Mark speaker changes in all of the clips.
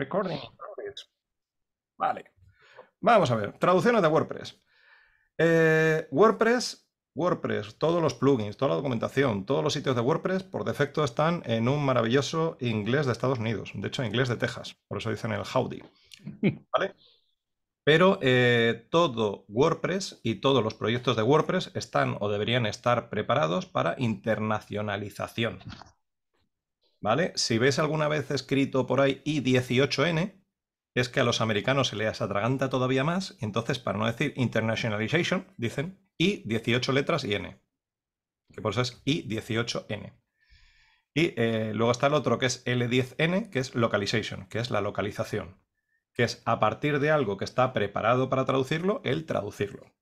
Speaker 1: Recording Vale. Vamos a ver. Traducciones de WordPress. Eh, WordPress, WordPress, todos los plugins, toda la documentación, todos los sitios de WordPress, por defecto están en un maravilloso inglés de Estados Unidos. De hecho, inglés de Texas. Por eso dicen el howdy. ¿Vale? Pero eh, todo WordPress y todos los proyectos de WordPress están o deberían estar preparados para internacionalización. ¿vale? Si ves alguna vez escrito por ahí I18N, es que a los americanos se les atraganta todavía más, entonces para no decir internationalization, dicen I18 letras y N, que por eso es I18N. Y eh, luego está el otro que es L10N, que es localization, que es la localización, que es a partir de algo que está preparado para traducirlo, el traducirlo.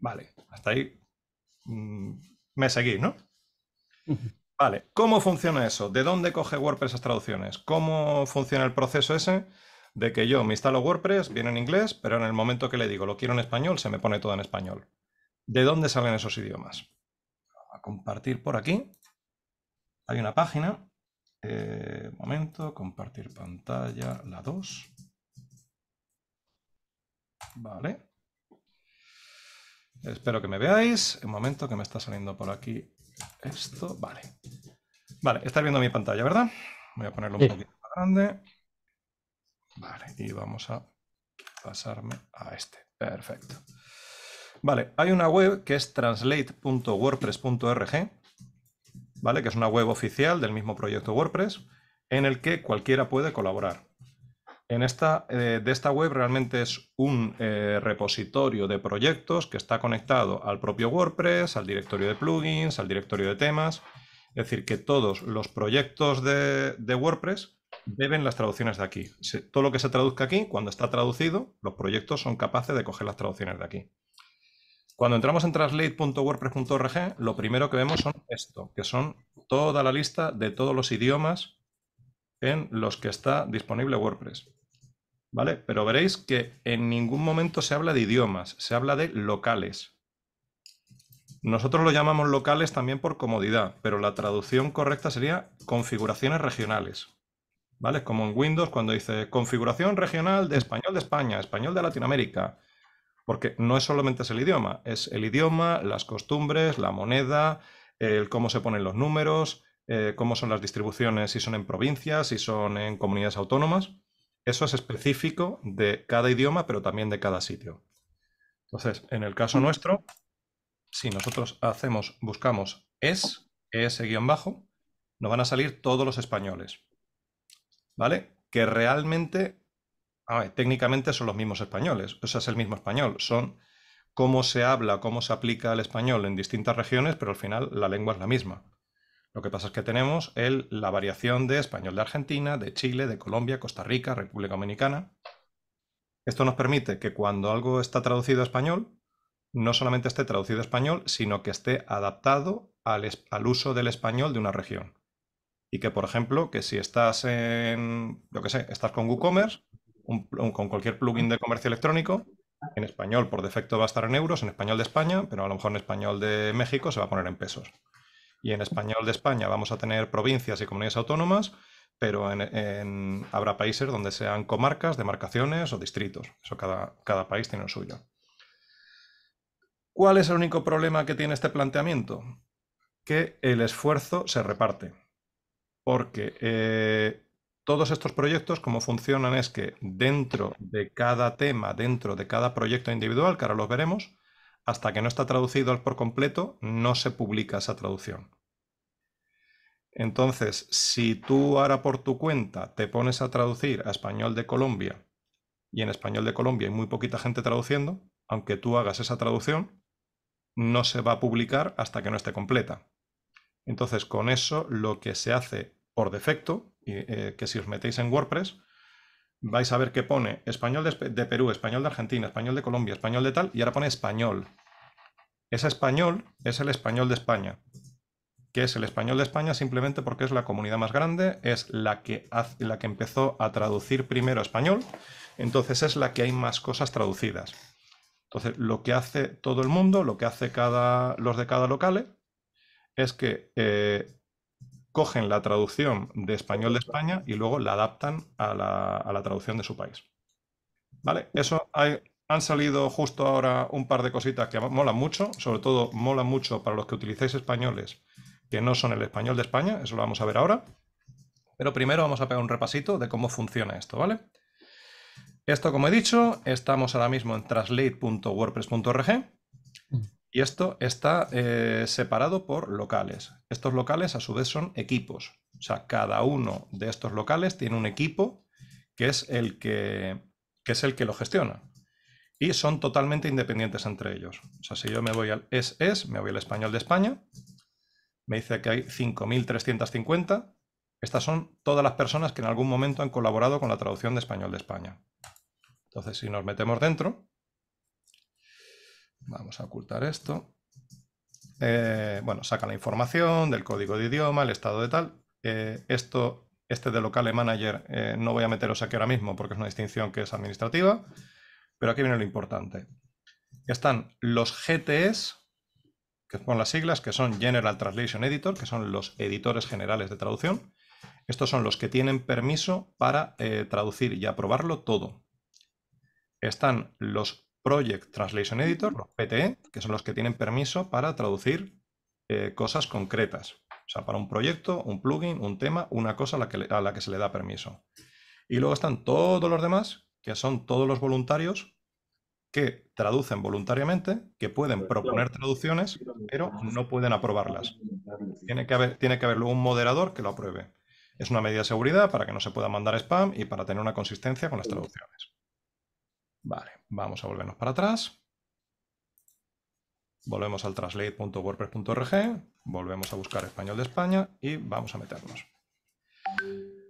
Speaker 1: Vale, hasta ahí mm, me seguí, ¿no? Vale, ¿cómo funciona eso? ¿De dónde coge WordPress esas traducciones? ¿Cómo funciona el proceso ese de que yo me instalo WordPress, viene en inglés, pero en el momento que le digo lo quiero en español, se me pone todo en español? ¿De dónde salen esos idiomas? a compartir por aquí. Hay una página. Eh, momento, compartir pantalla, la 2. Vale. Espero que me veáis. Un momento que me está saliendo por aquí esto, vale. Vale, está viendo mi pantalla, ¿verdad? Voy a ponerlo un poquito más grande. Vale, y vamos a pasarme a este. Perfecto. Vale, hay una web que es translate.wordpress.org, ¿vale? Que es una web oficial del mismo proyecto WordPress, en el que cualquiera puede colaborar esta, eh, de esta web realmente es un eh, repositorio de proyectos que está conectado al propio WordPress, al directorio de plugins, al directorio de temas. Es decir, que todos los proyectos de, WordPress deben las traducciones de aquí. todo lo que se traduzca aquí, cuando está traducido, los proyectos son capaces de coger las traducciones de aquí. Cuando entramos en translate.wordpress.org, lo primero que vemos son esto, que son toda la lista de todos los idiomas en los que está disponible WordPress. ¿vale? Pero veréis que en ningún momento se habla de idiomas, se habla de locales. Nosotros lo llamamos locales también por comodidad, pero la traducción correcta sería configuraciones regionales. ¿Vale? Como en Windows cuando dice configuración regional de español de España, español de Latinoamérica. Porque no es solamente es el idioma, es el idioma, las costumbres, la moneda, el cómo se ponen los números, eh, cómo son las distribuciones, si son en provincias, si son en comunidades autónomas. Eso es específico de cada idioma, pero también de cada sitio. Entonces, en el caso mm. nuestro, si nosotros hacemos, buscamos es, es-bajo, nos van a salir todos los españoles. ¿Vale? Que realmente, técnicamente son los mismos españoles, o sea, es el mismo español, son cómo se habla, cómo se aplica el español en distintas regiones, pero al final la lengua es la misma. Lo que pasa es que tenemos el, la variación de español de Argentina, de Chile, de Colombia, Costa Rica, República Dominicana. Esto nos permite que cuando algo está traducido a español, no solamente esté traducido a español, sino que esté adaptado al, uso del español de una región. Y que, por ejemplo, que si estás en, yo que sé, estás con WooCommerce, con cualquier plugin de comercio electrónico, en español por defecto va a estar en euros, en español de España, pero a lo mejor en español de México se va a poner en pesos y en español de España vamos a tener provincias y comunidades autónomas, pero habrá países donde sean comarcas, demarcaciones o distritos. Eso cada, cada país tiene lo suyo. ¿Cuál es el único problema que tiene este planteamiento? Que el esfuerzo se reparte. Porque eh, todos estos proyectos, como funcionan es que dentro de cada tema, dentro de cada proyecto individual, que ahora los veremos, hasta que no está traducido por completo, no se publica esa traducción. Entonces, si tú ahora por tu cuenta te pones a traducir a español de Colombia, y en español de Colombia hay muy poquita gente traduciendo, aunque tú hagas esa traducción, no se va a publicar hasta que no esté completa. Entonces, con eso lo que se hace por defecto, eh, que si os metéis en WordPress, vais a ver que pone español de, Perú, español de Argentina, español de Colombia, español de tal, y ahora pone español. Ese español es el español de España, que es el español de España simplemente porque es la comunidad más grande, es la que, hace, la que empezó a traducir primero español, entonces es la que hay más cosas traducidas. Entonces, lo que hace todo el mundo, lo que hace cada, los de cada locale, es que eh, cogen la traducción de español de España y luego la adaptan a la, traducción de su país. ¿Vale? Eso hay, han salido justo ahora un par de cositas que molan mucho, sobre todo mola mucho para los que utilizáis españoles que no son el español de España, eso lo vamos a ver ahora. Pero primero vamos a pegar un repasito de cómo funciona esto, ¿vale? Esto, como he dicho, estamos ahora mismo en translate.wordpress.org y esto está eh, separado por locales. Estos locales a su vez son equipos. O sea, cada uno de estos locales tiene un equipo que es el que, es el que lo gestiona. Y son totalmente independientes entre ellos. O sea, si yo me voy al es, me voy al español de España, me dice que hay 5.350. Estas son todas las personas que en algún momento han colaborado con la traducción de español de España. Entonces, si nos metemos dentro, Vamos a ocultar esto. Eh, bueno, saca la información del código de idioma, el estado de tal. Eh, esto, este de local e manager, eh, no voy a meteros aquí ahora mismo porque es una distinción que es administrativa, pero aquí viene lo importante. Están los GTS, que son las siglas, que son General Translation Editor, que son los editores generales de traducción. Estos son los que tienen permiso para traducir y aprobarlo todo. Están los Project Translation Editor, los PTE, que son los que tienen permiso para traducir eh, cosas concretas. O sea, para un proyecto, un plugin, un tema, una cosa a la, que, a la que se le da permiso. Y luego están todos los demás, que son todos los voluntarios que traducen voluntariamente, que pueden pues proponer traducciones, pero no pueden aprobarlas. Tiene que haber, tiene que haber luego un moderador que lo apruebe. Es una medida de seguridad para que no se pueda mandar spam y para tener una consistencia con las traducciones. Vale. Vamos a volvernos para atrás. Volvemos al translate.wordpress.org, volvemos a buscar español de España y vamos a meternos.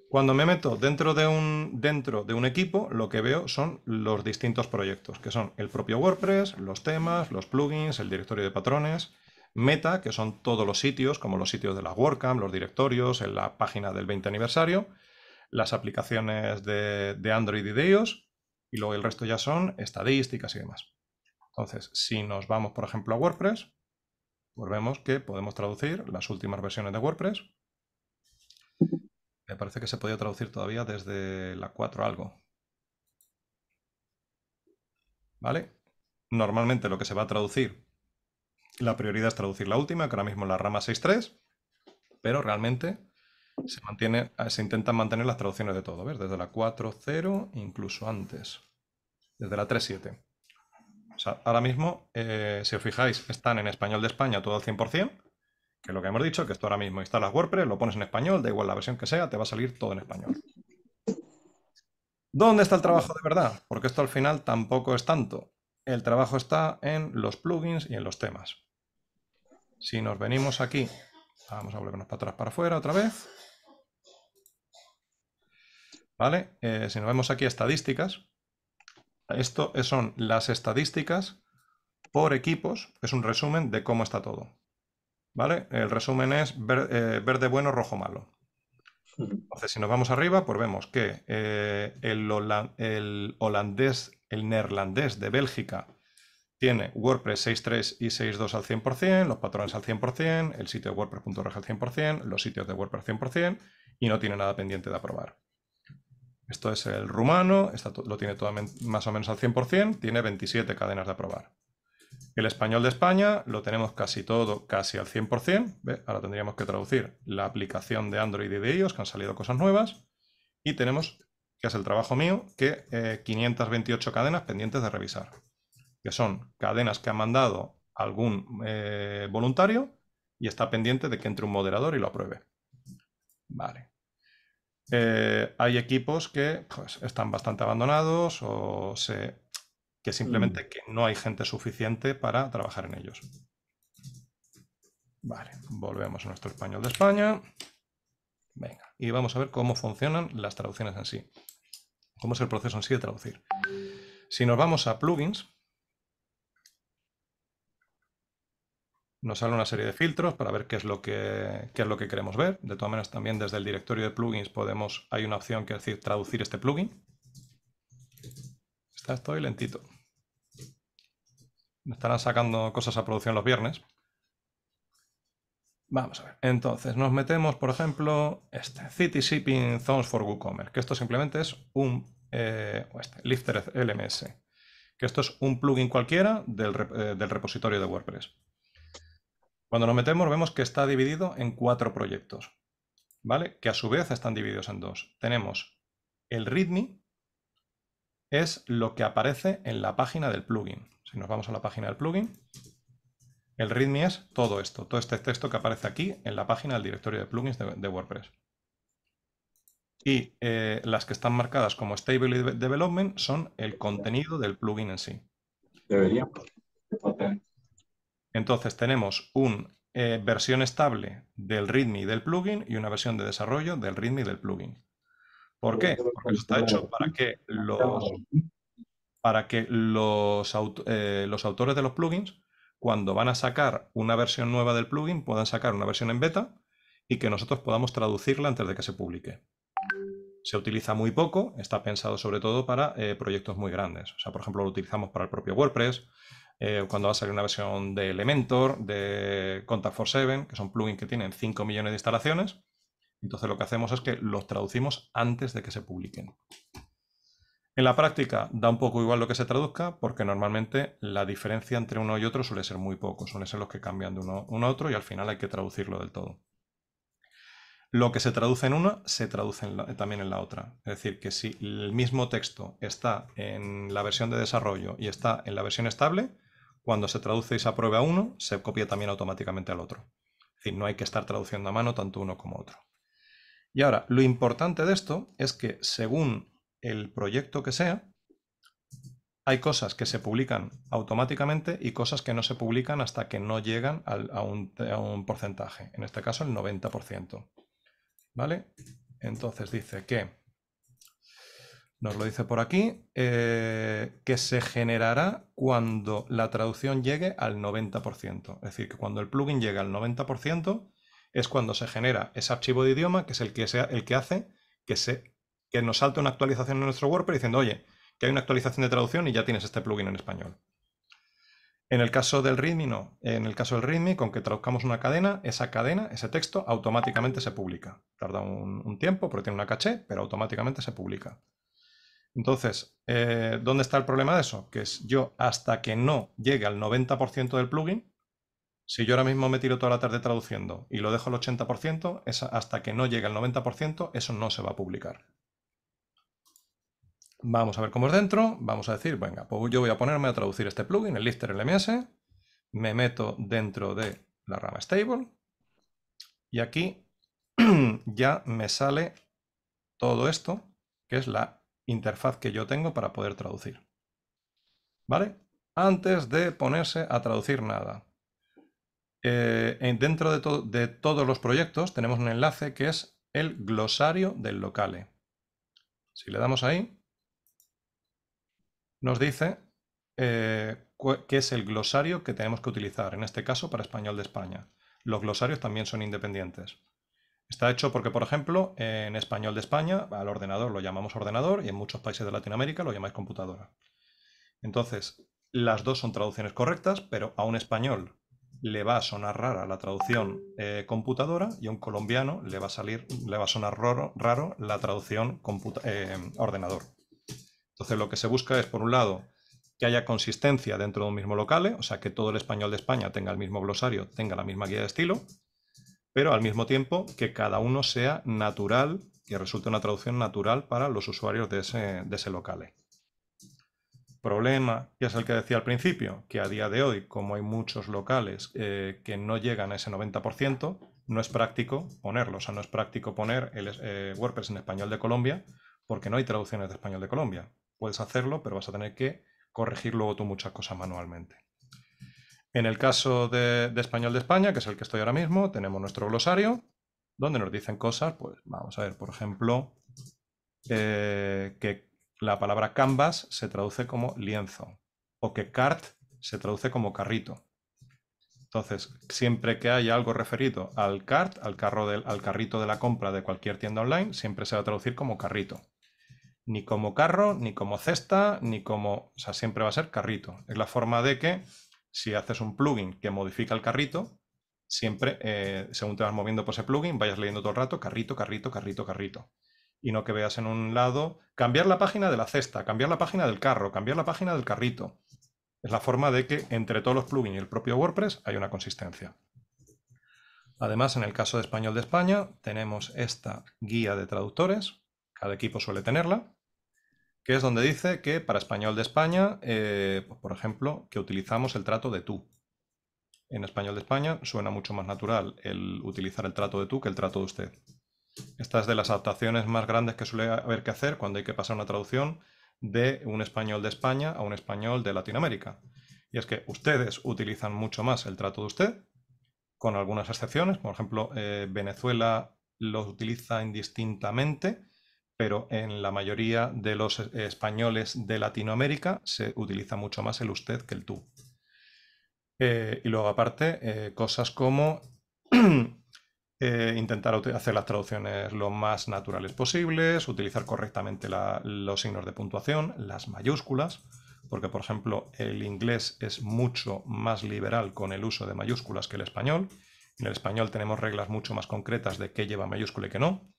Speaker 1: Cuando me meto dentro de, un, dentro de un equipo, lo que veo son los distintos proyectos, que son el propio WordPress, los temas, los plugins, el directorio de patrones, Meta, que son todos los sitios, como los sitios de la WordCamp, los directorios, en la página del 20 aniversario, las aplicaciones de, de Android y de y luego el resto ya son estadísticas y demás. Entonces, si nos vamos, por ejemplo, a WordPress, pues vemos que podemos traducir las últimas versiones de WordPress. Me parece que se podía traducir todavía desde la 4 algo. ¿Vale? Normalmente lo que se va a traducir, la prioridad es traducir la última, que ahora mismo la rama 6.3, pero realmente se, mantiene, ah, intentan mantener las traducciones de todo, Desde la 4.0, incluso antes, desde la 3.7. ahora mismo, eh, si os fijáis, están en español de España todo al 100%, que es lo que hemos dicho, que esto ahora mismo instalas WordPress, lo pones en español, da igual la versión que sea, te va a salir todo en español. ¿Dónde está el trabajo de verdad? Porque esto al final tampoco es tanto. El trabajo está en los plugins y en los temas. Si nos venimos aquí, vamos a volvernos para atrás, para afuera otra vez. ¿Vale? Eh, si nos vemos aquí a estadísticas, esto son las estadísticas por equipos, es un resumen de cómo está todo. ¿Vale? El resumen es eh, verde bueno, rojo malo. Entonces, si nos vamos arriba, pues vemos que eh, el, holandés, el neerlandés de Bélgica tiene WordPress 6.3 y 6.2 al 100%, los patrones al 100%, el sitio de WordPress.org al 100%, los sitios de WordPress al 100% y no tiene nada pendiente de aprobar. Esto es el rumano, lo tiene más o menos al 100%, tiene 27 cadenas de aprobar. El español de España lo tenemos casi todo, casi al 100%. Ahora tendríamos que traducir la aplicación de Android y de ellos, que han salido cosas nuevas. Y tenemos, que es el trabajo mío, que 528 eh, cadenas pendientes de revisar. Que son cadenas que ha mandado algún eh, voluntario y está pendiente de que entre un moderador y lo apruebe. Vale. Eh, hay equipos que pues, están bastante abandonados o que simplemente mm. que no hay gente suficiente para trabajar en ellos. Vale, volvemos a nuestro español de España. Venga, y vamos a ver cómo funcionan las traducciones en sí. Cómo es el proceso en sí de traducir. Si nos vamos a plugins, nos sale una serie de filtros para ver qué es lo que, es lo que queremos ver. De todas maneras, también desde el directorio de plugins podemos, hay una opción que es decir traducir este plugin. Está, estoy lentito. Me estarán sacando cosas a producción los viernes. Vamos a ver. Entonces, nos metemos, por ejemplo, este, City Shipping Zones for WooCommerce, que esto simplemente es un eh, este, Lifter LMS, que esto es un plugin cualquiera del eh, repositorio de WordPress. Cuando lo metemos vemos que está dividido en cuatro proyectos, ¿vale? Que a su vez están divididos en dos. Tenemos el README, es lo que aparece en la página del plugin. Si nos vamos a la página del plugin, el README es todo esto, todo este texto que aparece aquí en la página del directorio de plugins de, WordPress. Y eh, las que están marcadas como Stable Development son el contenido del plugin en sí. Debería entonces tenemos una eh, versión estable del README y del plugin y una versión de desarrollo del README y del plugin. ¿Por qué? Porque está hecho para que los, para que los, los autores de los plugins, cuando van a sacar una versión nueva del plugin, puedan sacar una versión en beta y que nosotros podamos traducirla antes de que se publique. Se utiliza muy poco, está pensado sobre todo para eh, proyectos muy grandes. O sea, por ejemplo, lo utilizamos para el propio WordPress, eh, cuando va a salir una versión de Elementor, de Contact for 7, que son plugins que tienen 5 millones de instalaciones. Entonces lo que hacemos es que los traducimos antes de que se publiquen. En la práctica da un poco igual lo que se traduzca porque normalmente la diferencia entre uno y otro suele ser muy poco, suelen ser los que cambian de uno, a otro y al final hay que traducirlo del todo. Lo que se traduce en una se traduce también en la otra. Es decir, que si el mismo texto está en la versión de desarrollo y está en la versión estable, cuando se traduce y se aprueba uno, se copia también automáticamente al otro. Es decir, no hay que estar traduciendo a mano tanto uno como otro. Y ahora, lo importante de esto es que según el proyecto que sea, hay cosas que se publican automáticamente y cosas que no se publican hasta que no llegan a, un, a, un, porcentaje, en este caso el 90%. ¿Vale? Entonces dice que nos lo dice por aquí, eh, que se generará cuando la traducción llegue al 90%. Es decir, que cuando el plugin llegue al 90% es cuando se genera ese archivo de idioma, que es el que, el que hace que, se, que nos salte una actualización en nuestro WordPress diciendo, oye, que hay una actualización de traducción y ya tienes este plugin en español. En el caso del README, no. En el caso del README, con que traduzcamos una cadena, esa cadena, ese texto, automáticamente se publica. Tarda un, un tiempo porque tiene una caché, pero automáticamente se publica. Entonces, eh, ¿dónde está el problema de eso? Que es yo, hasta que no llegue al 90% del plugin, si yo ahora mismo me tiro toda la tarde traduciendo y lo dejo al 80%, hasta que no llegue al 90%, eso no se va a publicar. Vamos a ver cómo es dentro. Vamos a decir, venga, pues yo voy a ponerme a traducir este plugin, el lifter LMS. Me meto dentro de la rama stable. Y aquí ya me sale todo esto, que es la interfaz que yo tengo para poder traducir. ¿Vale? Antes de ponerse a traducir nada. Eh, dentro de, todos los proyectos tenemos un enlace que es el glosario del locale. Si le damos ahí, nos dice eh, que es el glosario que tenemos que utilizar, en este caso para español de España. Los glosarios también son independientes. Está hecho porque, por ejemplo, en español de España, al ordenador lo llamamos ordenador y en muchos países de Latinoamérica lo llamáis computadora. Entonces, las dos son traducciones correctas, pero a un español le va a sonar rara la traducción eh, computadora y a un colombiano le va a salir, le va a sonar raro, la traducción eh, ordenador. Entonces lo que se busca es, por un lado, que haya consistencia dentro de un mismo local, o sea, que todo el español de España tenga el mismo glosario, tenga la misma guía de estilo, pero al mismo tiempo que cada uno sea natural y resulte una traducción natural para los usuarios de ese, de local. Problema, que es el que decía al principio, que a día de hoy, como hay muchos locales eh, que no llegan a ese 90%, no es práctico ponerlos O sea, no es práctico poner el eh, WordPress en español de Colombia porque no hay traducciones de español de Colombia. Puedes hacerlo, pero vas a tener que corregir luego tú muchas cosas manualmente. En el caso de, Español de España, que es el que estoy ahora mismo, tenemos nuestro glosario, donde nos dicen cosas, pues vamos a ver, por ejemplo, eh, que la palabra canvas se traduce como lienzo, o que cart se traduce como carrito. Entonces, siempre que haya algo referido al cart, al, carro del, al carrito de la compra de cualquier tienda online, siempre se va a traducir como carrito. Ni como carro, ni como cesta, ni como... O sea, siempre va a ser carrito. Es la forma de que si haces un plugin que modifica el carrito, siempre, eh, según te vas moviendo por ese plugin, vayas leyendo todo el rato carrito, carrito, carrito, carrito. Y no que veas en un lado cambiar la página de la cesta, cambiar la página del carro, cambiar la página del carrito. Es la forma de que entre todos los plugins y el propio WordPress hay una consistencia. Además, en el caso de Español de España, tenemos esta guía de traductores. Cada equipo suele tenerla que es donde dice que para español de España, eh, pues, por ejemplo, que utilizamos el trato de tú. En español de España suena mucho más natural el utilizar el trato de tú que el trato de usted. Esta es de las adaptaciones más grandes que suele haber que hacer cuando hay que pasar una traducción de un español de España a un español de Latinoamérica. Y es que ustedes utilizan mucho más el trato de usted, con algunas excepciones. Por ejemplo, eh, Venezuela los utiliza indistintamente pero en la mayoría de los eh, españoles de Latinoamérica se utiliza mucho más el usted que el tú. Eh, y luego aparte, eh, cosas como intentar hacer las traducciones lo más naturales posibles, utilizar correctamente los signos de puntuación, las mayúsculas, porque por ejemplo el inglés es mucho más liberal con el uso de mayúsculas que el español. En el español tenemos reglas mucho más concretas de qué lleva mayúscula y qué no.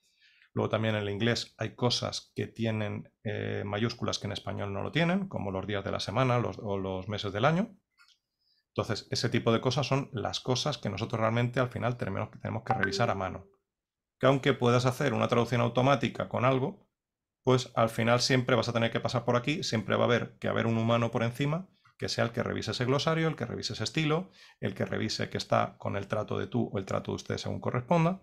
Speaker 1: Luego también en el inglés hay cosas que tienen eh, mayúsculas que en español no lo tienen, como los días de la semana o los meses del año. Entonces, ese tipo de cosas son las cosas que nosotros realmente al final tenemos, tenemos que revisar a mano. Que aunque puedas hacer una traducción automática con algo, pues al final siempre vas a tener que pasar por aquí, siempre va a haber que haber un humano por encima que sea el que revise ese glosario, el que revise ese estilo, el que revise que está con el trato de tú o el trato de usted según corresponda.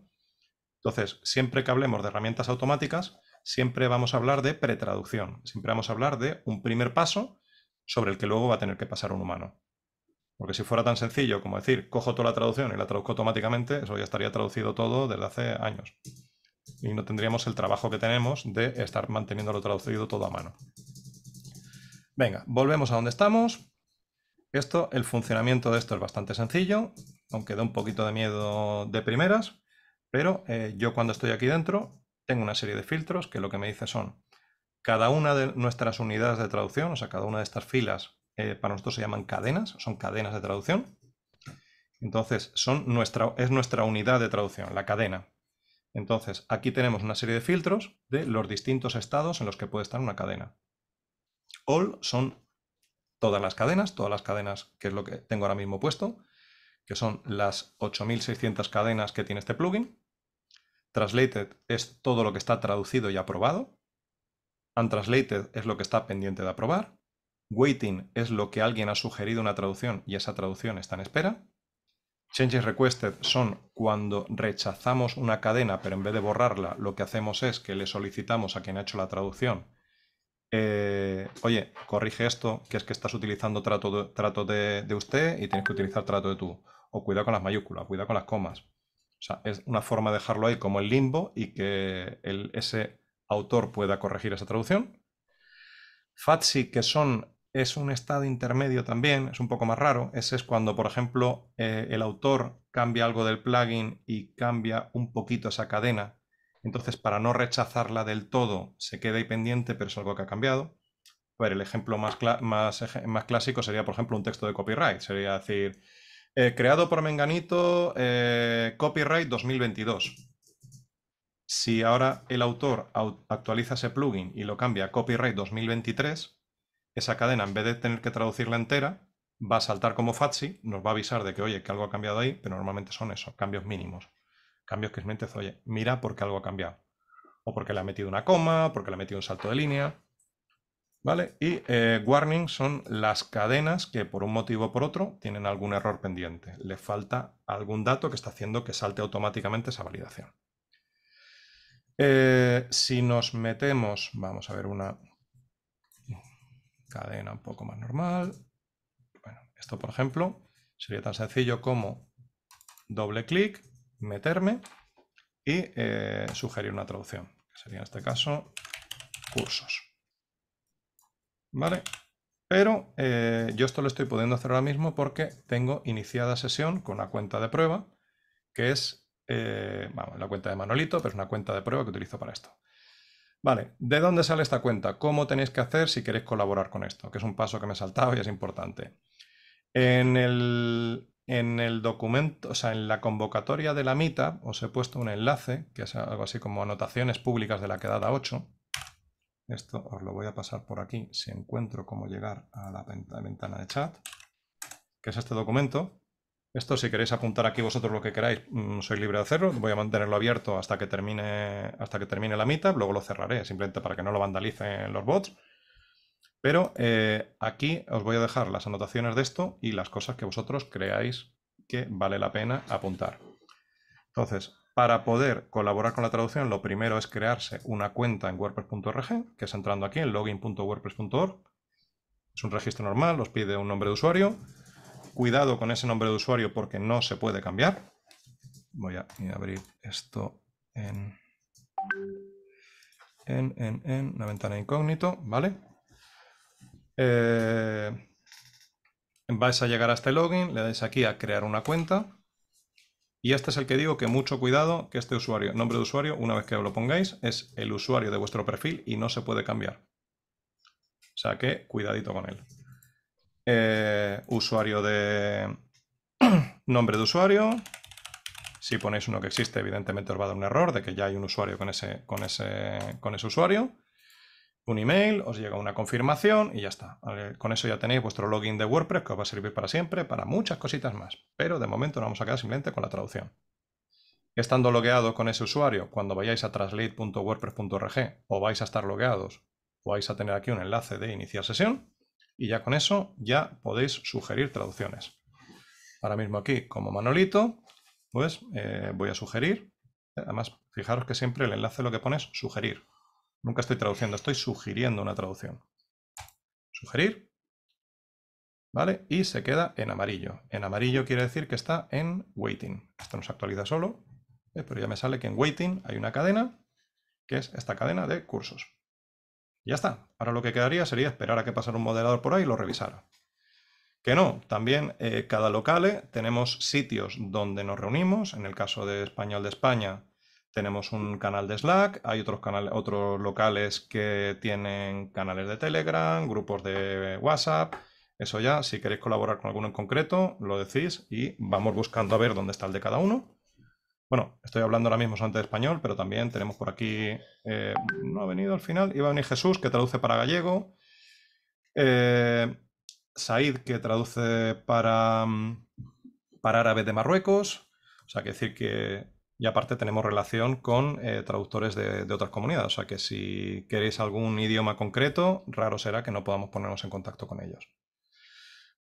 Speaker 1: Entonces, siempre que hablemos de herramientas automáticas, siempre vamos a hablar de pretraducción, siempre vamos a hablar de un primer paso sobre el que luego va a tener que pasar un humano. Porque si fuera tan sencillo como decir, cojo toda la traducción y la traduzco automáticamente, eso ya estaría traducido todo desde hace años. Y no tendríamos el trabajo que tenemos de estar manteniéndolo traducido todo a mano. Venga, volvemos a donde estamos. Esto, el funcionamiento de esto es bastante sencillo, aunque da un poquito de miedo de primeras. Pero eh, yo cuando estoy aquí dentro tengo una serie de filtros que lo que me dice son cada una de nuestras unidades de traducción, o sea, cada una de estas filas eh, para nosotros se llaman cadenas, son cadenas de traducción. Entonces, son es nuestra unidad de traducción, la cadena. Entonces, aquí tenemos una serie de filtros de los distintos estados en los que puede estar una cadena. All son todas las cadenas, todas las cadenas que es lo que tengo ahora mismo puesto que son las 8600 cadenas que tiene este plugin. Translated es todo lo que está traducido y aprobado. Untranslated es lo que está pendiente de aprobar. Waiting es lo que alguien ha sugerido una traducción y esa traducción está en espera. Changes requested son cuando rechazamos una cadena, pero en vez de borrarla, lo que hacemos es que le solicitamos a quien ha hecho la traducción. Eh, oye, corrige esto, que es que estás utilizando trato trato de, de usted y tienes que utilizar trato de tú o cuidado con las mayúsculas, cuidado con las comas. O sea, es una forma de dejarlo ahí como el limbo y que ese autor pueda corregir esa traducción. FATSI, que son, es un estado intermedio también, es un poco más raro. Ese es cuando, por ejemplo, eh, el autor cambia algo del plugin y cambia un poquito esa cadena. Entonces, para no rechazarla del todo, se queda ahí pendiente, pero es algo que ha cambiado. el ejemplo más, más, más clásico sería, por ejemplo, un texto de copyright. Sería decir, eh, creado por Menganito, eh, copyright 2022. Si ahora el autor actualiza ese plugin y lo cambia a copyright 2023, esa cadena, en vez de tener que traducirla entera, va a saltar como FATSI, nos va a avisar de que, oye, que algo ha cambiado ahí, pero normalmente son esos cambios mínimos. Cambios que es mente, oye, mira porque algo ha cambiado. O porque le ha metido una coma, porque le ha metido un salto de línea. Y eh, warning son las cadenas que por un motivo o por otro tienen algún error pendiente. Le falta algún dato que está haciendo que salte automáticamente esa validación. Eh, si nos metemos, vamos a ver una cadena un poco más normal. esto por ejemplo sería tan sencillo como doble clic, meterme y eh, sugerir una traducción, que sería en este caso cursos. ¿Vale? Pero eh, yo esto lo estoy pudiendo hacer ahora mismo porque tengo iniciada sesión con una cuenta de prueba, que es eh, la cuenta de Manolito, pero es una cuenta de prueba que utilizo para esto. Vale, ¿de dónde sale esta cuenta? ¿Cómo tenéis que hacer si queréis colaborar con esto? Que es un paso que me he saltado y es importante. En el, en el documento, o sea, en la convocatoria de la Meetup os he puesto un enlace, que es algo así como anotaciones públicas de la quedada 8, esto os lo voy a pasar por aquí si encuentro cómo llegar a la ventana de chat, que es este documento. Esto si queréis apuntar aquí vosotros lo que queráis, no mm, soy libre de hacerlo. Voy a mantenerlo abierto hasta que termine, hasta que termine la mitad, luego lo cerraré, simplemente para que no lo vandalicen los bots. Pero eh, aquí os voy a dejar las anotaciones de esto y las cosas que vosotros creáis que vale la pena apuntar. Entonces, para poder colaborar con la traducción, lo primero es crearse una cuenta en WordPress.org, que es entrando aquí en login.wordpress.org. Es un registro normal, os pide un nombre de usuario. Cuidado con ese nombre de usuario porque no se puede cambiar. Voy a abrir esto en, en, en, una ventana incógnito, ¿vale? Eh, vais a llegar a este login, le dais aquí a crear una cuenta. Y este es el que digo que mucho cuidado, que este usuario, nombre de usuario, una vez que lo pongáis, es el usuario de vuestro perfil y no se puede cambiar. O sea que cuidadito con él. Eh, usuario de... nombre de usuario. Si ponéis uno que existe, evidentemente os va a dar un error de que ya hay un usuario con ese, con ese, con ese usuario un email, os llega una confirmación y ya está. Con eso ya tenéis vuestro login de WordPress que os va a servir para siempre, para muchas cositas más. Pero de momento nos vamos a quedar simplemente con la traducción. Estando logueado con ese usuario, cuando vayáis a translate.wordpress.org o vais a estar logueados, o vais a tener aquí un enlace de iniciar sesión y ya con eso ya podéis sugerir traducciones. Ahora mismo aquí, como Manolito, pues eh, voy a sugerir. ¿eh? Además, fijaros que siempre el enlace lo que pone es sugerir. Nunca estoy traduciendo, estoy sugiriendo una traducción. Sugerir. ¿Vale? Y se queda en amarillo. En amarillo quiere decir que está en waiting. Esto nos actualiza solo, ¿eh? pero ya me sale que en waiting hay una cadena, que es esta cadena de cursos. ya está. Ahora lo que quedaría sería esperar a que pasara un moderador por ahí y lo revisara. Que no, también eh, cada locale ¿eh? tenemos sitios donde nos reunimos. En el caso de Español de España, tenemos un canal de Slack, hay otros, canales, otros locales que tienen canales de Telegram, grupos de WhatsApp. Eso ya, si queréis colaborar con alguno en concreto, lo decís y vamos buscando a ver dónde está el de cada uno. Bueno, estoy hablando ahora mismo solamente de español, pero también tenemos por aquí... Eh, no ha venido al final. Iba y Jesús, que traduce para gallego. Eh, Said, que traduce para, mm, para árabe de Marruecos. O sea, que decir que y aparte tenemos relación con eh, traductores de, otras comunidades. O sea que si queréis algún idioma concreto, raro será que no podamos ponernos en contacto con ellos.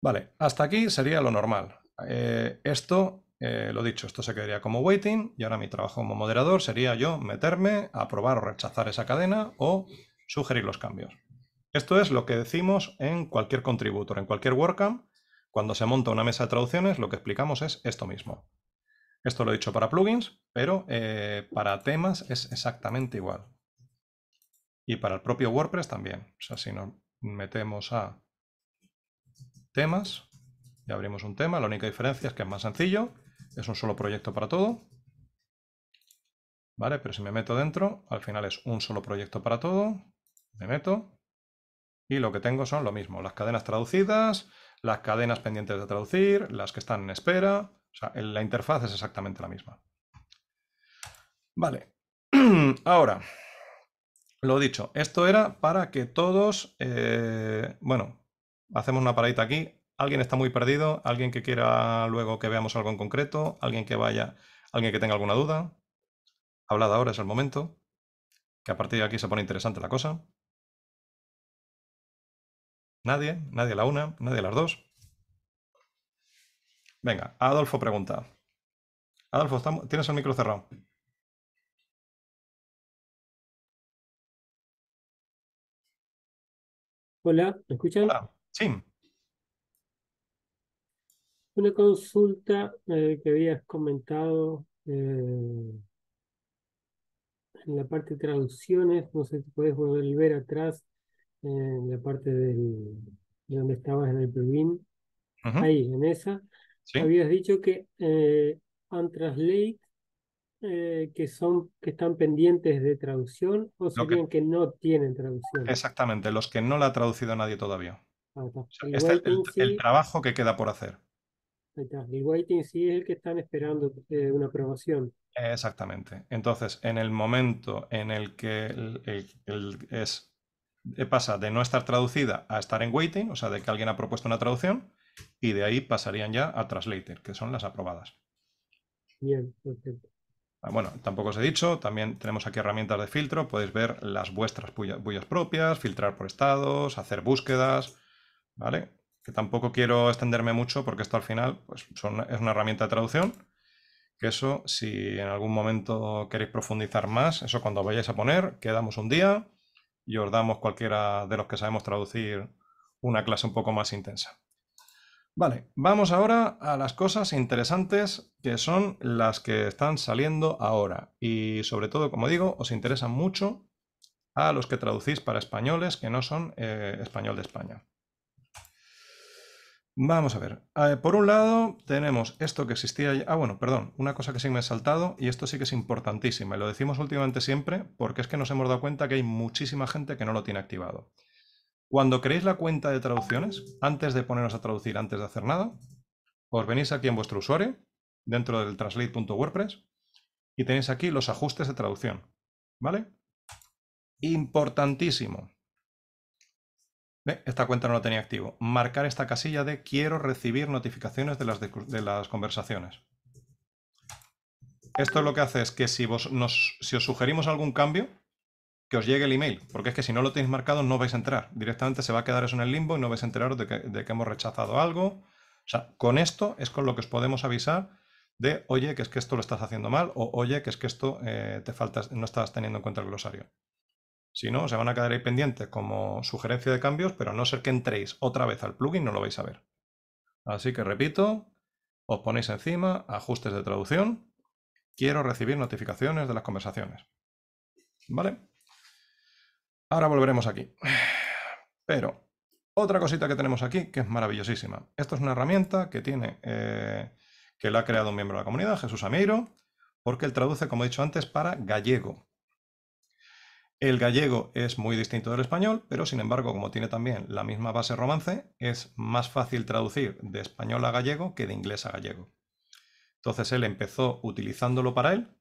Speaker 1: Vale, hasta aquí sería lo normal. Eh, esto, eh, lo dicho, esto se quedaría como waiting y ahora mi trabajo como moderador sería yo meterme, a aprobar o rechazar esa cadena o sugerir los cambios. Esto es lo que decimos en cualquier contributor, en cualquier WordCamp. Cuando se monta una mesa de traducciones, lo que explicamos es esto mismo. Esto lo he dicho para plugins, pero eh, para temas es exactamente igual. Y para el propio WordPress también. O sea, si nos metemos a temas y abrimos un tema, la única diferencia es que es más sencillo, es un solo proyecto para todo. ¿Vale? Pero si me meto dentro, al final es un solo proyecto para todo. Me meto. Y lo que tengo son lo mismo, las cadenas traducidas, las cadenas pendientes de traducir, las que están en espera, o sea, la interfaz es exactamente la misma. Vale. Ahora, lo dicho, esto era para que todos, eh, bueno, hacemos una paradita aquí. Alguien está muy perdido, alguien que quiera luego que veamos algo en concreto, alguien que vaya, alguien que tenga alguna duda. Hablad ahora, es el momento, que a partir de aquí se pone interesante la cosa. Nadie, nadie a la una, nadie a las dos. Venga, Adolfo pregunta. Adolfo, tienes el micro cerrado. Hola, ¿me escuchan? sí. Una consulta eh, que habías comentado eh, en la parte de traducciones, no sé si puedes volver atrás eh, en la parte del, de donde estabas en el plugin, ahí, en esa habías dicho que eh, Untranslate, eh, que son que están pendientes de traducción o serían que... no tienen traducción. Exactamente, los que no la ha traducido nadie todavía. Este el, trabajo que queda por hacer. El waiting sí es el que están esperando eh, una aprobación. Exactamente. Entonces, en el momento en el que pasa de no estar traducida a estar en waiting, o sea, de que alguien ha propuesto una traducción, y de ahí pasarían ya a Translator, que son las aprobadas. Bien, perfecto. Ah, bueno, tampoco os he dicho, también tenemos aquí herramientas de filtro, podéis ver las vuestras bullas propias, filtrar por estados, hacer búsquedas, ¿vale? Que tampoco quiero extenderme mucho porque esto al final pues, es una herramienta de traducción, que eso si en algún momento queréis profundizar más, eso cuando vayáis a poner, quedamos un día y os damos cualquiera de los que sabemos traducir una clase un poco más intensa. Vale, vamos ahora a las cosas interesantes que son las que están saliendo ahora. Y sobre todo, como digo, os interesan mucho a los que traducís para españoles que no son eh, español de España. Vamos a ver. por un lado, tenemos esto que existía Ah, bueno, perdón, una cosa que sí me he saltado, y esto sí que es importantísima, y lo decimos últimamente siempre, porque es que nos hemos dado cuenta que hay muchísima gente que no lo tiene activado. Cuando creéis la cuenta de traducciones, antes de ponernos a traducir, antes de hacer nada, os venís aquí en vuestro usuario, dentro del translate.wordpress, y tenéis aquí los ajustes de traducción, ¿vale? Importantísimo. Esta cuenta no la tenía activo. Marcar esta casilla de quiero recibir notificaciones de las, las conversaciones. Esto lo que hace es que si, si os sugerimos algún cambio, que os llegue el email, porque es que si no lo tenéis marcado no vais a entrar. Directamente se va a quedar eso en el limbo y no vais a enteraros de que, hemos rechazado algo. O sea, con esto es con lo que os podemos avisar de, oye, que es que esto lo estás haciendo mal, o oye, que es que esto eh, te falta, no estás teniendo en cuenta el glosario. Si no, se van a quedar ahí pendientes como sugerencia de cambios, pero a no ser que entréis otra vez al plugin, no lo vais a ver. Así que repito, os ponéis encima, ajustes de traducción, quiero recibir notificaciones de las conversaciones. ¿Vale? Ahora volveremos aquí. Pero otra cosita que tenemos aquí que es maravillosísima. Esto es una herramienta que tiene, eh, que la ha creado un miembro de la comunidad, Jesús Ameiro, porque él traduce, como he dicho antes, para gallego. El gallego es muy distinto del español, pero sin embargo, como tiene también la misma base romance, es más fácil traducir de español a gallego que de inglés a gallego. Entonces él empezó utilizándolo para él,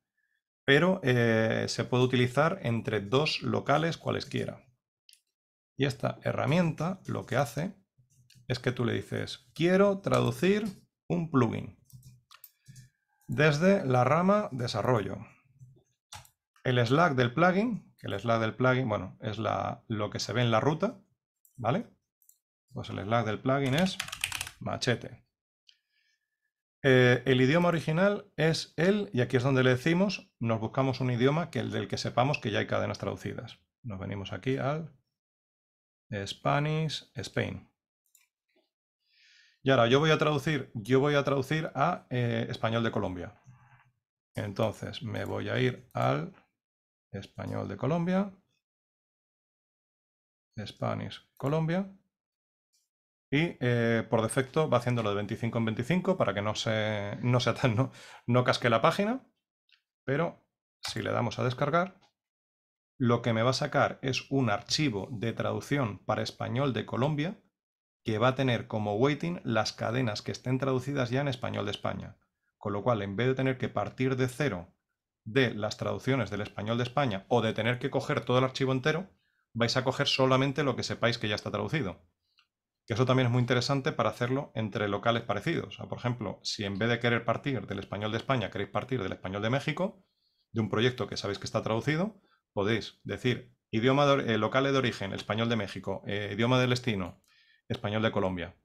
Speaker 1: pero eh, se puede utilizar entre dos locales cualesquiera. Y esta herramienta lo que hace es que tú le dices, quiero traducir un plugin desde la rama desarrollo. El slack del plugin, que el slack del plugin, bueno, es la, lo que se ve en la ruta, ¿vale? Pues el slack del plugin es machete. Eh, el idioma original es el, y aquí es donde le decimos, nos buscamos un idioma que el del que sepamos que ya hay cadenas traducidas. Nos venimos aquí al Spanish, Spain. Y ahora yo voy a traducir, yo voy a traducir a eh, español de Colombia. Entonces me voy a ir al español de Colombia, Spanish Colombia. Y eh, por defecto va haciéndolo de 25 en 25 para que no se, sea no, no casque la página. Pero si le damos a descargar, lo que me va a sacar es un archivo de traducción para español de Colombia que va a tener como waiting las cadenas que estén traducidas ya en español de España. Con lo cual, en vez de tener que partir de cero de las traducciones del español de España o de tener que coger todo el archivo entero, vais a coger solamente lo que sepáis que ya está traducido que eso también es muy interesante para hacerlo entre locales parecidos. por ejemplo, si en vez de querer partir del español de España, queréis partir del español de México, de un proyecto que sabéis que está traducido, podéis decir idioma de, eh, local de origen, español de México, eh, idioma del destino, español de Colombia.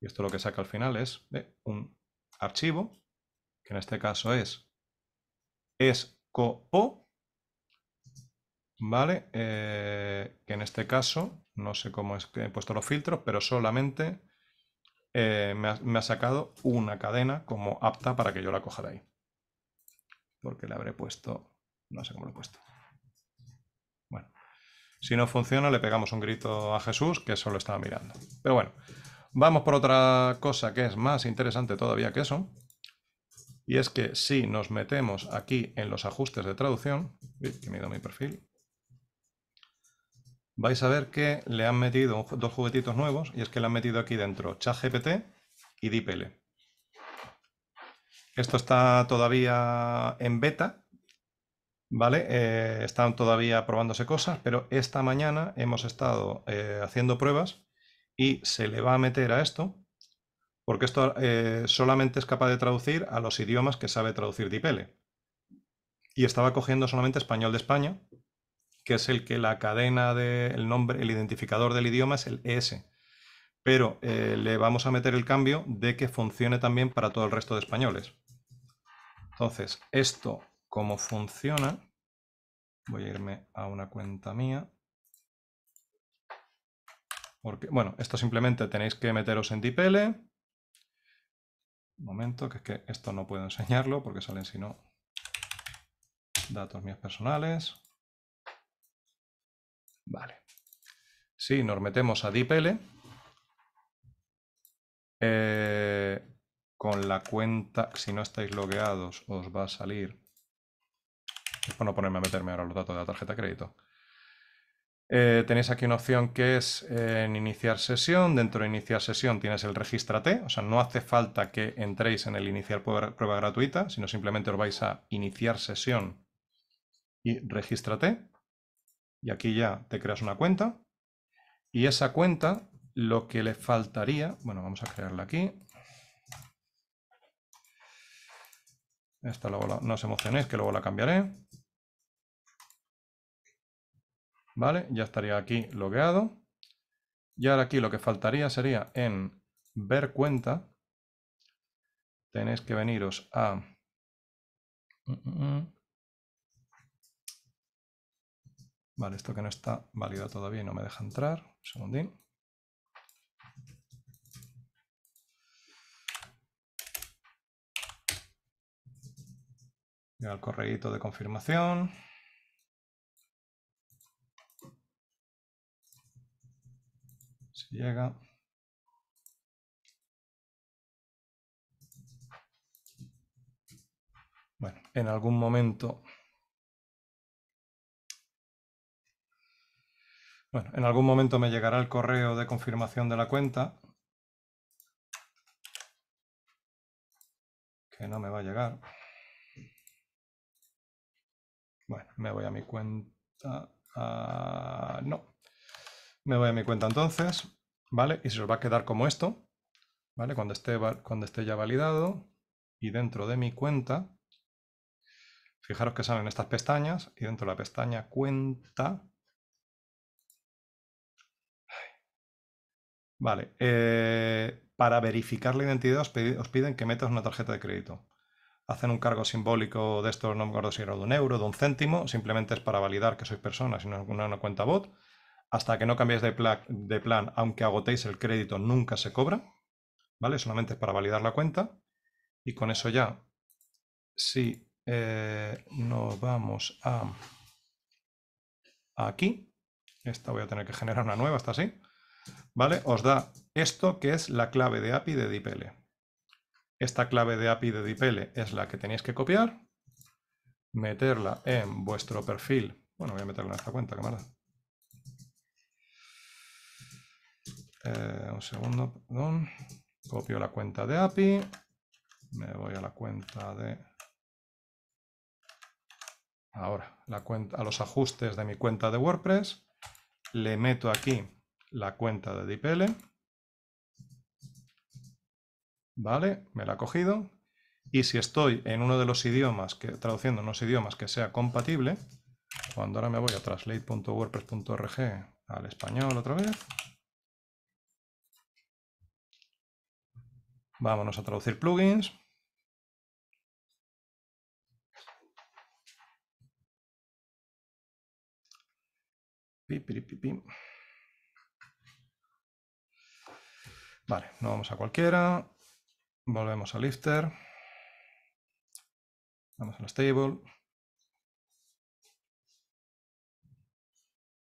Speaker 1: Y esto lo que saca al final es un archivo, que en este caso es coo ¿vale? Eh, que en este caso no sé cómo es que he puesto los filtros, pero solamente eh, me, ha, sacado una cadena como apta para que yo la coja de ahí. Porque le habré puesto... No sé cómo lo he puesto. Bueno. Si no funciona, le pegamos un grito a Jesús, que solo estaba mirando. Pero bueno, vamos por otra cosa que es más interesante todavía que eso. Y es que si nos metemos aquí en los ajustes de traducción, que me a mi perfil, vais a ver que le han metido dos juguetitos nuevos y es que le han metido aquí dentro ChatGPT y DeepL. Esto está todavía en beta, ¿vale? Eh, están todavía probándose cosas, pero esta mañana hemos estado eh, haciendo pruebas y se le va a meter a esto, porque esto eh, solamente es capaz de traducir a los idiomas que sabe traducir DeepL. Y estaba cogiendo solamente español de España, que es el que la cadena del nombre, el identificador del idioma es el ES. Pero eh, le vamos a meter el cambio de que funcione también para todo el resto de españoles. Entonces, esto como funciona, voy a irme a una cuenta mía. Porque, bueno, esto simplemente tenéis que meteros en DPL. Un momento, que es que esto no puedo enseñarlo porque salen si no datos míos personales. Vale. Si nos metemos a DeepL, eh, con la cuenta, si no estáis logueados, os va a salir... Es por no ponerme a meterme ahora los datos de la tarjeta de crédito. Eh, tenéis aquí una opción que es eh, en iniciar sesión. Dentro de iniciar sesión tienes el regístrate. O sea, no hace falta que entréis en el iniciar prueba, prueba gratuita, sino simplemente os vais a iniciar sesión y regístrate. Y aquí ya te creas una cuenta. Y esa cuenta, lo que le faltaría, bueno, vamos a crearla aquí. Esta luego no os emocionéis, que luego la cambiaré. ¿Vale? Ya estaría aquí logueado. Y ahora aquí lo que faltaría sería en ver cuenta. Tenéis que veniros a... Mm, mm, mm, Vale, esto que no está válido todavía y no me deja entrar. segundín. Llega el correíto de confirmación. Si llega. Bueno, en algún momento Bueno, en algún momento me llegará el correo de confirmación de la cuenta. Que no me va a llegar. Bueno, me voy a mi cuenta. Ah, no. Me voy a mi cuenta entonces. ¿Vale? Y se os va a quedar como esto. ¿Vale? Cuando esté, cuando esté ya validado. Y dentro de mi cuenta. Fijaros que salen estas pestañas. Y dentro de la pestaña cuenta Vale. Eh, para verificar la identidad os, piden que metas una tarjeta de crédito. Hacen un cargo simbólico de estos, no me acuerdo si era de un euro, de un céntimo, simplemente es para validar que sois personas y no una, cuenta bot. Hasta que no cambiéis de, de plan, aunque agotéis el crédito, nunca se cobra. ¿Vale? Solamente es para validar la cuenta. Y con eso ya, si eh, nos vamos a aquí, esta voy a tener que generar una nueva, hasta así, ¿Vale? Os da esto que es la clave de API de Dipele. Esta clave de API de Dipele es la que tenéis que copiar, meterla en vuestro perfil. Bueno, voy a meterla en esta cuenta, que eh, un segundo, perdón. Copio la cuenta de API. Me voy a la cuenta de... Ahora, la cuenta, a los ajustes de mi cuenta de WordPress. Le meto aquí la cuenta de DPL. Vale, me la ha cogido. Y si estoy en uno de los idiomas, que, traduciendo unos idiomas que sea compatible, cuando ahora me voy a translate.wordpress.org al español otra vez, vámonos a traducir plugins. Pi, Vale, no vamos a cualquiera. Volvemos a lifter. Vamos a la stable.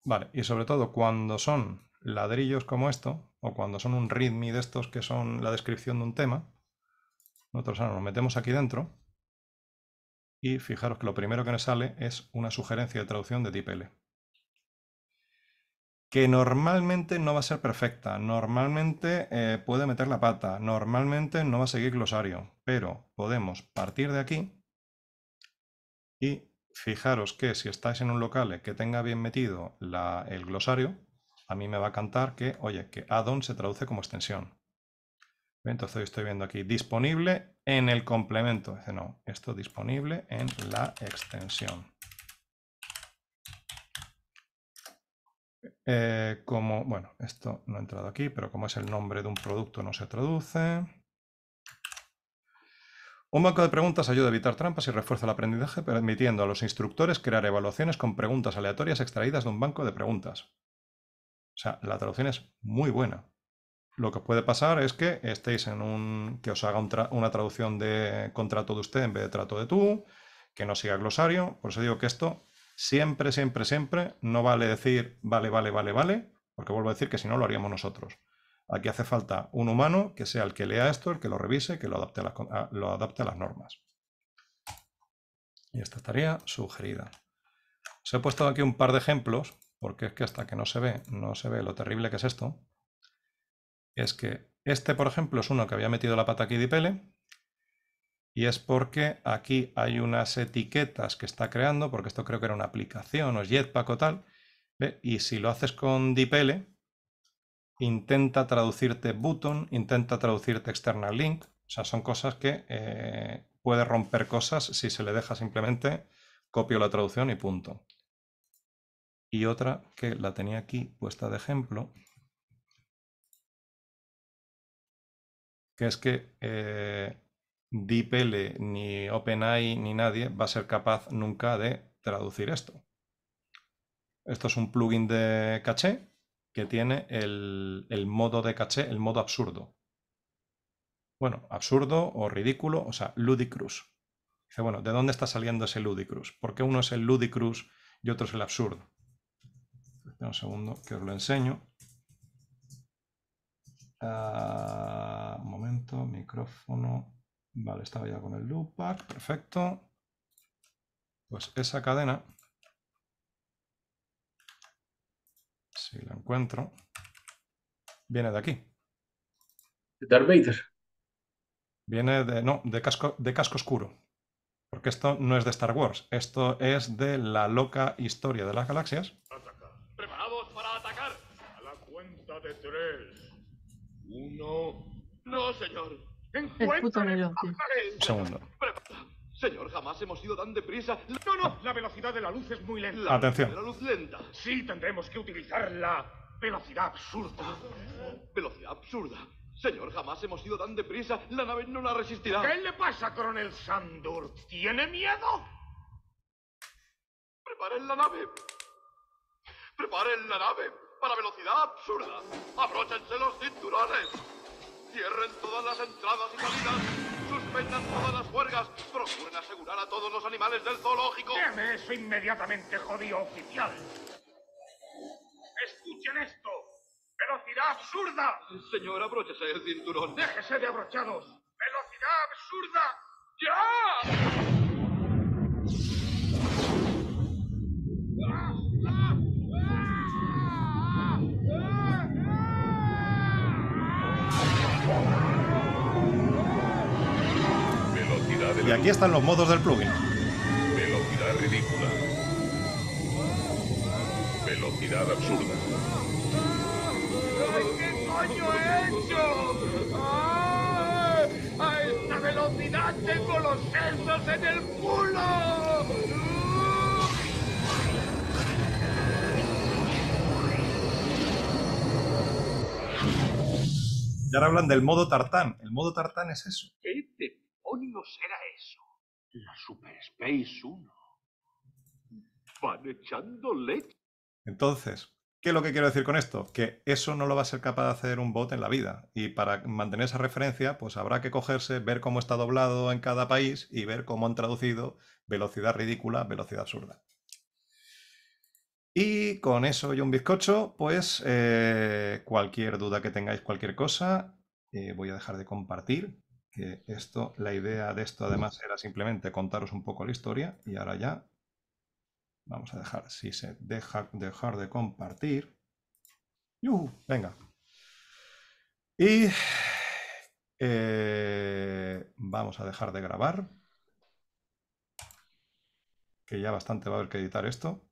Speaker 1: Vale, y sobre todo cuando son ladrillos como esto, o cuando son un readme de estos que son la descripción de un tema, nosotros nos metemos aquí dentro y fijaros que lo primero que nos sale es una sugerencia de traducción de tipo que normalmente no va a ser perfecta, normalmente eh, puede meter la pata, normalmente no va a seguir glosario, pero podemos partir de aquí y fijaros que si estáis en un local que tenga bien metido el glosario, a mí me va a cantar que, oye, que addon se traduce como extensión. Entonces estoy viendo aquí disponible en el complemento. Dice, no, esto disponible en la extensión. Eh, como, bueno, esto no ha entrado aquí, pero como es el nombre de un producto no se traduce. Un banco de preguntas ayuda a evitar trampas y refuerza el aprendizaje permitiendo a los instructores crear evaluaciones con preguntas aleatorias extraídas de un banco de preguntas. O sea, la traducción es muy buena. Lo que puede pasar es que estéis en un. que os haga una traducción de contrato de usted en vez de trato de tú, que no siga glosario. Por eso digo que esto Siempre, siempre, siempre no vale decir vale, vale, vale, vale, porque vuelvo a decir que si no lo haríamos nosotros. Aquí hace falta un humano que sea el que lea esto, el que lo revise, que lo adapte a las, normas. Y esta estaría sugerida. Os he puesto aquí un par de ejemplos, porque es que hasta que no se ve, no se ve lo terrible que es esto. Es que este, por ejemplo, es uno que había metido la pata aquí de pele y es porque aquí hay unas etiquetas que está creando, porque esto creo que era una aplicación o Jetpack o tal, y si lo haces con DPL, intenta traducirte button, intenta traducirte external link, o sea, son cosas que eh, puede romper cosas si se le deja simplemente copio la traducción y punto. Y otra que la tenía aquí puesta de ejemplo, que es que... Eh, DeepL, ni OpenAI, ni nadie va a ser capaz nunca de traducir esto. Esto es un plugin de caché que tiene el, modo de caché, el modo absurdo. Bueno, absurdo o ridículo, o sea, ludicrus. Dice, bueno, ¿de dónde está saliendo ese ludicrus? ¿Por qué uno es el ludicrus y otro es el absurdo? un segundo que os lo enseño. Ah, un momento, micrófono. Vale, estaba ya con el loopback. perfecto. Pues esa cadena, si la encuentro, viene de aquí. ¿De Darth Vader? Viene de, no, de casco, de casco oscuro. Porque esto no es de Star Wars, esto es de la loca historia de las galaxias. Preparados para atacar. A la cuenta de tres. Uno. No, señor el Un segundo. Señor, jamás hemos ido tan deprisa. No, no, la velocidad de la luz es muy lenta. Atención. La luz lenta. Sí, tendremos que utilizar la velocidad absurda. Velocidad absurda. Señor, jamás hemos ido tan deprisa. La nave no la resistirá. ¿Qué le pasa, coronel Sandor? ¿Tiene miedo? Preparen la nave. Preparen la nave para velocidad absurda. Abróchense los cinturones. Cierren todas las entradas y salidas. Suspendan todas las huergas! Procuren asegurar a todos los animales del zoológico. Deme eso inmediatamente, jodido oficial. Escuchen esto. ¡Velocidad absurda! Señor, abróchese el cinturón. Déjese de abrochados. ¡Velocidad absurda! ¡Ya! y aquí están los modos del plugin. Velocidad ridícula. Velocidad absurda. ¡Ay, ¿Qué coño he hecho? ¡Ah! ¡A esta velocidad tengo los sesos en el culo! Y ahora hablan del modo tartán. El modo tartán es eso eso? La Super Space 1. Van leche. Entonces, ¿qué es lo que quiero decir con esto? Que eso no lo va a ser capaz de hacer un bot en la vida. Y para mantener esa referencia, pues habrá que cogerse, ver cómo está doblado en cada país y ver cómo han traducido velocidad ridícula, velocidad absurda. Y con eso y un bizcocho, pues eh, cualquier duda que tengáis, cualquier cosa, eh, voy a dejar de compartir esto, la idea de esto además era simplemente contaros un poco la historia y ahora ya vamos a dejar, si se deja dejar de compartir. Venga. Y eh, vamos a dejar de grabar. Que ya bastante va a haber que editar esto.